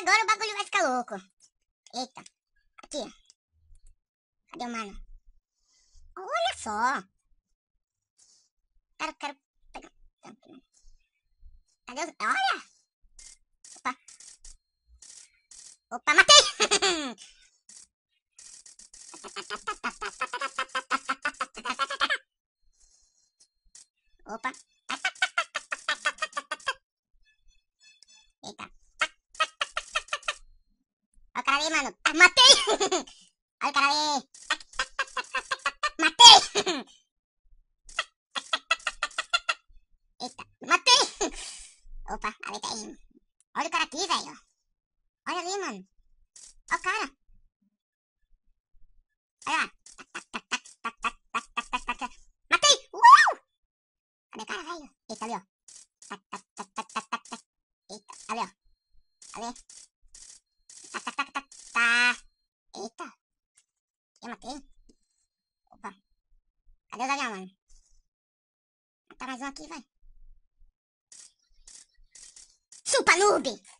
Agora o bagulho vai ficar louco. Eita. Aqui. Cadê o mano? Olha só. Quero, quero pegar... Cadê os... Olha! Opa. Opa, matei! Opa. cara, vem, mano. Ah, matei! Olha o cara, vem. Matei! Eita, matei! Opa, ali tá aí. Olha o cara aqui, velho. Olha ali, mano. Olha o cara. Olha lá. Matei! Uau! Cadê o cara, velho? Eita, ali, ó. Eita, ali, ó. Ali. Eita. Eu matei? Opa. Cadê os avião, mano? Tá mais um aqui, vai. Chupa, noob!